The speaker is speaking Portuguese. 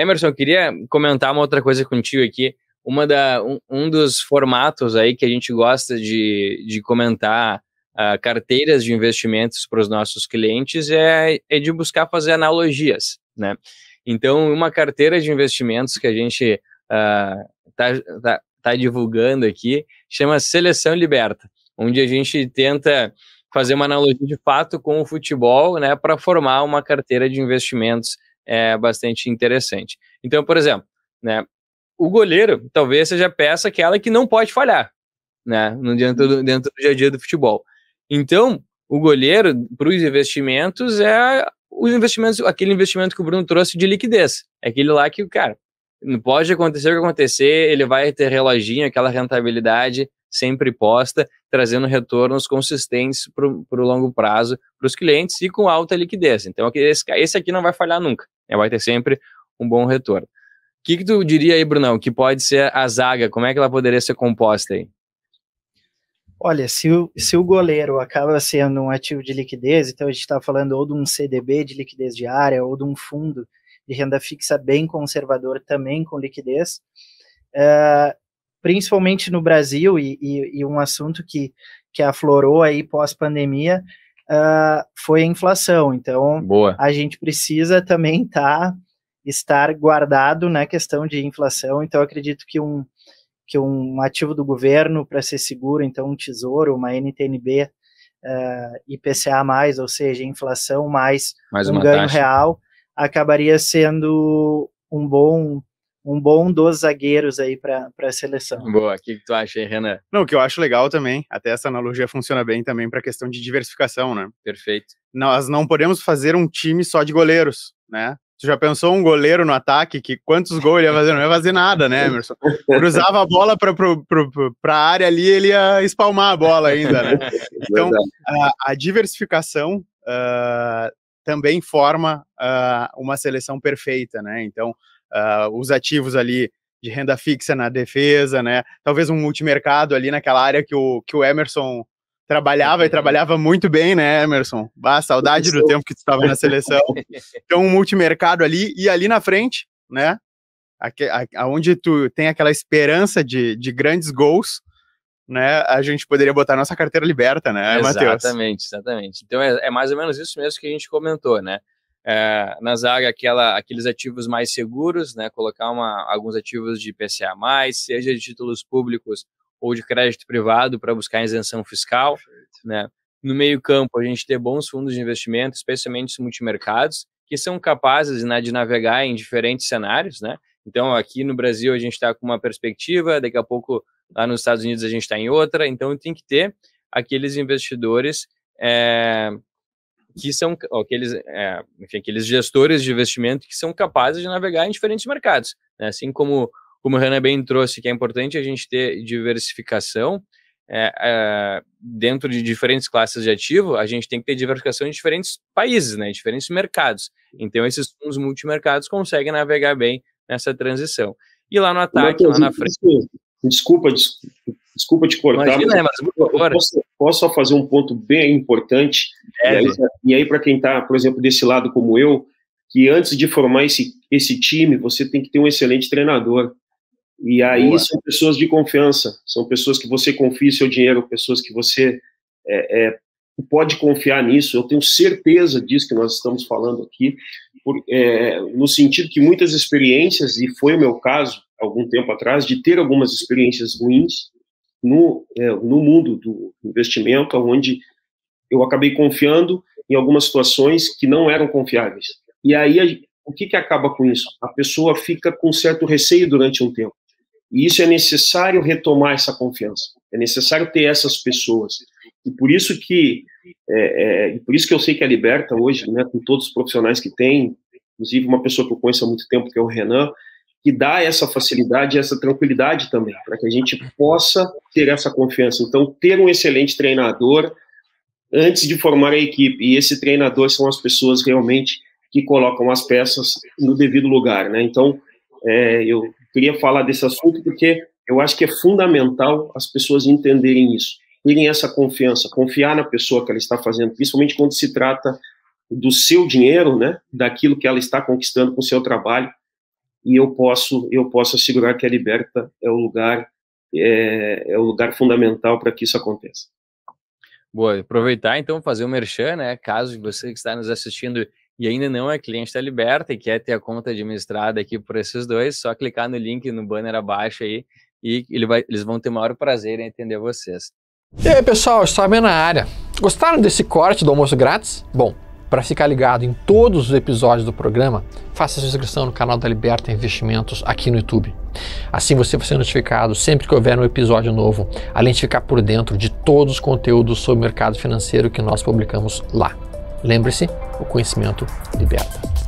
Emerson, eu queria comentar uma outra coisa contigo aqui. Uma da, um, um dos formatos aí que a gente gosta de, de comentar uh, carteiras de investimentos para os nossos clientes é, é de buscar fazer analogias, né? Então, uma carteira de investimentos que a gente está ah, uh, tá, tá divulgando aqui chama Seleção Liberta, onde a gente tenta fazer uma analogia de fato com o futebol, né, para formar uma carteira de investimentos é bastante interessante. Então, por exemplo, né, o goleiro talvez seja a peça aquela que não pode falhar, né, dentro do, uhum. dentro do dia a dia do futebol. Então, o goleiro para os investimentos é os investimentos, aquele investimento que o Bruno trouxe de liquidez. É aquele lá que o cara pode acontecer o que acontecer, ele vai ter reloginho, aquela rentabilidade sempre posta trazendo retornos consistentes para o longo prazo para os clientes e com alta liquidez. Então, esse, esse aqui não vai falhar nunca, né? vai ter sempre um bom retorno. O que, que tu diria aí, Brunão, que pode ser a zaga? Como é que ela poderia ser composta aí? Olha, se o, se o goleiro acaba sendo um ativo de liquidez, então a gente está falando ou de um CDB de liquidez diária ou de um fundo de renda fixa bem conservador também com liquidez, uh, principalmente no Brasil, e, e, e um assunto que, que aflorou aí pós-pandemia uh, foi a inflação. Então, Boa. a gente precisa também tá, estar guardado na questão de inflação. Então, acredito que um, que um ativo do governo, para ser seguro, então um tesouro, uma NTNB, uh, ah, IPCA+, mais, ou seja, inflação mais, mais um ganho taxa. real, acabaria sendo um bom um bom dos zagueiros aí para a seleção. Boa, o que, que tu acha aí, Renan? Não, o que eu acho legal também, até essa analogia funciona bem também para a questão de diversificação, né? Perfeito. Nós não podemos fazer um time só de goleiros, né? Tu já pensou um goleiro no ataque que quantos gols ele ia fazer? Não ia fazer nada, né, Emerson? Cruzava a bola para a área ali, ele ia espalmar a bola ainda, né? Então, a, a diversificação uh, também forma uh, uma seleção perfeita, né? Então, uh, os ativos ali de renda fixa na defesa, né? Talvez um multimercado ali naquela área que o, que o Emerson trabalhava e uhum. trabalhava muito bem, né, Emerson? Ah, saudade do tempo que tu estava na seleção. Então, um multimercado ali e ali na frente, né? Aque, aonde tu tem aquela esperança de, de grandes gols, né? A gente poderia botar nossa carteira liberta, né, Matheus? Exatamente, exatamente. Então é, é mais ou menos isso mesmo que a gente comentou, né? é, na zaga aquela, aqueles ativos mais seguros, né, colocar uma, alguns ativos de PCA+, seja de títulos públicos ou de crédito privado para buscar isenção fiscal. Né. No meio campo, a gente ter bons fundos de investimento, especialmente os multimercados, que são capazes né, de navegar em diferentes cenários. Né. Então, aqui no Brasil, a gente está com uma perspectiva, daqui a pouco lá nos Estados Unidos a gente está em outra, então tem que ter aqueles investidores é, que são aqueles, é, enfim, aqueles gestores de investimento que são capazes de navegar em diferentes mercados. Né? Assim como, como o Renan bem trouxe, que é importante a gente ter diversificação é, é, dentro de diferentes classes de ativo, a gente tem que ter diversificação em diferentes países, né? em diferentes mercados. Então, esses fundos multimercados conseguem navegar bem nessa transição. E lá no ataque, lá na frente. Desculpa, desculpa, desculpa te cortar. Imagina, né? mas, mas, por favor. Posso só fazer um ponto bem importante? É, e aí, é. aí para quem está, por exemplo, desse lado como eu, que antes de formar esse, esse time, você tem que ter um excelente treinador. E aí Boa. são pessoas de confiança, são pessoas que você confia seu dinheiro, pessoas que você é, é, pode confiar nisso. Eu tenho certeza disso que nós estamos falando aqui, por, é, no sentido que muitas experiências, e foi o meu caso algum tempo atrás, de ter algumas experiências ruins, no, é, no mundo do investimento, onde eu acabei confiando em algumas situações que não eram confiáveis. E aí, o que, que acaba com isso? A pessoa fica com certo receio durante um tempo. E isso é necessário retomar essa confiança. É necessário ter essas pessoas. E por isso que, é, é, por isso que eu sei que a Liberta hoje, né, com todos os profissionais que tem, inclusive uma pessoa que eu conheço há muito tempo, que é o Renan, que dá essa facilidade, essa tranquilidade também, para que a gente possa ter essa confiança. Então, ter um excelente treinador antes de formar a equipe, e esse treinador são as pessoas realmente que colocam as peças no devido lugar, né? Então, é, eu queria falar desse assunto porque eu acho que é fundamental as pessoas entenderem isso, terem essa confiança, confiar na pessoa que ela está fazendo, principalmente quando se trata do seu dinheiro, né? Daquilo que ela está conquistando com o seu trabalho e eu posso eu posso assegurar que a Liberta é o lugar é, é o lugar fundamental para que isso aconteça. Boa, aproveitar então fazer o um merchan, né? Caso você que está nos assistindo e ainda não é cliente da Liberta e quer ter a conta administrada aqui por esses dois, só clicar no link no banner abaixo aí e ele vai, eles vão ter o maior prazer em atender vocês. E aí, pessoal, bem na área. Gostaram desse corte do almoço grátis? Bom, para ficar ligado em todos os episódios do programa, faça sua inscrição no canal da Liberta Investimentos aqui no YouTube. Assim você vai ser notificado sempre que houver um episódio novo, além de ficar por dentro de todos os conteúdos sobre o mercado financeiro que nós publicamos lá. Lembre-se, o conhecimento liberta.